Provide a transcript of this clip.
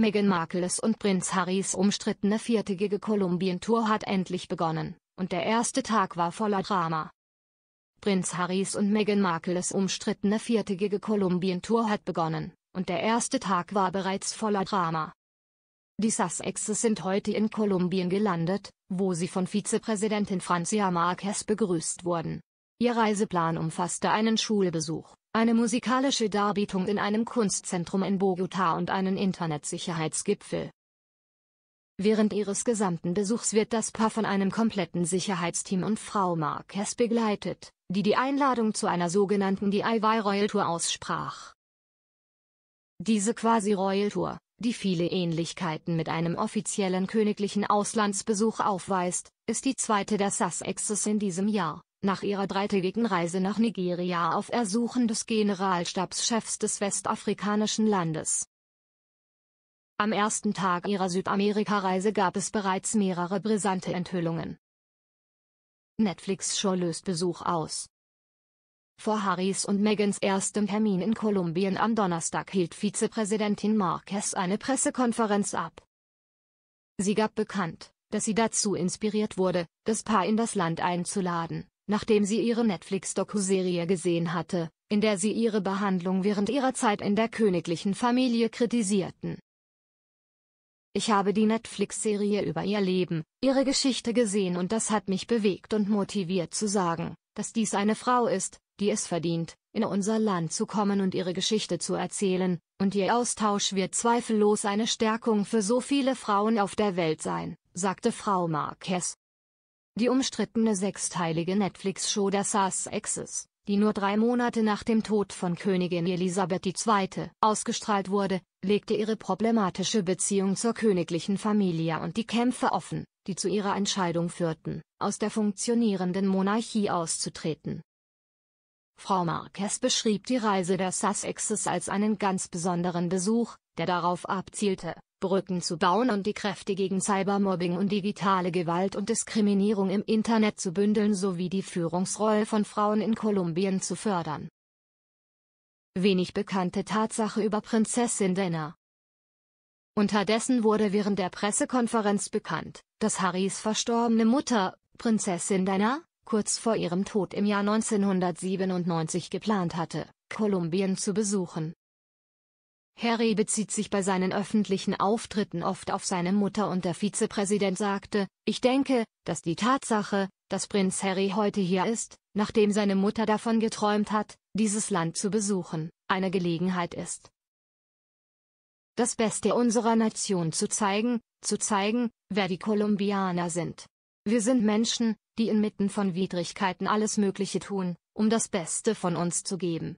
Meghan Markles und Prinz Harrys umstrittene viertägige Kolumbien-Tour hat endlich begonnen, und der erste Tag war voller Drama. Prinz Harrys und Meghan Markles umstrittene viertägige Kolumbien-Tour hat begonnen, und der erste Tag war bereits voller Drama. Die Sussexes sind heute in Kolumbien gelandet, wo sie von Vizepräsidentin Francia Marquez begrüßt wurden. Ihr Reiseplan umfasste einen Schulbesuch, eine musikalische Darbietung in einem Kunstzentrum in Bogota und einen Internetsicherheitsgipfel. Während ihres gesamten Besuchs wird das Paar von einem kompletten Sicherheitsteam und Frau Marquez begleitet, die die Einladung zu einer sogenannten DIY Royal Tour aussprach. Diese Quasi-Royal Tour, die viele Ähnlichkeiten mit einem offiziellen königlichen Auslandsbesuch aufweist, ist die zweite der Sussexes in diesem Jahr. Nach ihrer dreitägigen Reise nach Nigeria auf Ersuchen des Generalstabschefs des westafrikanischen Landes. Am ersten Tag ihrer Südamerika-Reise gab es bereits mehrere brisante Enthüllungen. Netflix-Show löst Besuch aus. Vor Harrys und Megans erstem Termin in Kolumbien am Donnerstag hielt Vizepräsidentin Marquez eine Pressekonferenz ab. Sie gab bekannt, dass sie dazu inspiriert wurde, das Paar in das Land einzuladen, nachdem sie ihre Netflix-Dokuserie gesehen hatte, in der sie ihre Behandlung während ihrer Zeit in der königlichen Familie kritisierten. Ich habe die Netflix-Serie über ihr Leben, ihre Geschichte gesehen und das hat mich bewegt und motiviert zu sagen, dass dies eine Frau ist, die es verdient, in unser Land zu kommen und ihre Geschichte zu erzählen, und ihr Austausch wird zweifellos eine Stärkung für so viele Frauen auf der Welt sein, sagte Frau Marquez. Die umstrittene sechsteilige Netflix-Show der Sussexes, die nur drei Monate nach dem Tod von Königin Elisabeth II. ausgestrahlt wurde, legte ihre problematische Beziehung zur königlichen Familie und die Kämpfe offen, die zu ihrer Entscheidung führten, aus der funktionierenden Monarchie auszutreten. Frau Marquez beschrieb die Reise der Sussexes als einen ganz besonderen Besuch, der darauf abzielte, Brücken zu bauen und die Kräfte gegen Cybermobbing und digitale Gewalt und Diskriminierung im Internet zu bündeln sowie die Führungsrolle von Frauen in Kolumbien zu fördern. Wenig bekannte Tatsache über Prinzessin Dana. Unterdessen wurde während der Pressekonferenz bekannt, dass Harrys verstorbene Mutter, Prinzessin Dana, kurz vor ihrem Tod im Jahr 1997 geplant hatte, Kolumbien zu besuchen. Harry bezieht sich bei seinen öffentlichen Auftritten oft auf seine Mutter und der Vizepräsident sagte, ich denke, dass die Tatsache, dass Prinz Harry heute hier ist, nachdem seine Mutter davon geträumt hat, dieses Land zu besuchen, eine Gelegenheit ist. Das Beste unserer Nation zu zeigen, zu zeigen, wer die Kolumbianer sind. Wir sind Menschen, die inmitten von Widrigkeiten alles Mögliche tun, um das Beste von uns zu geben.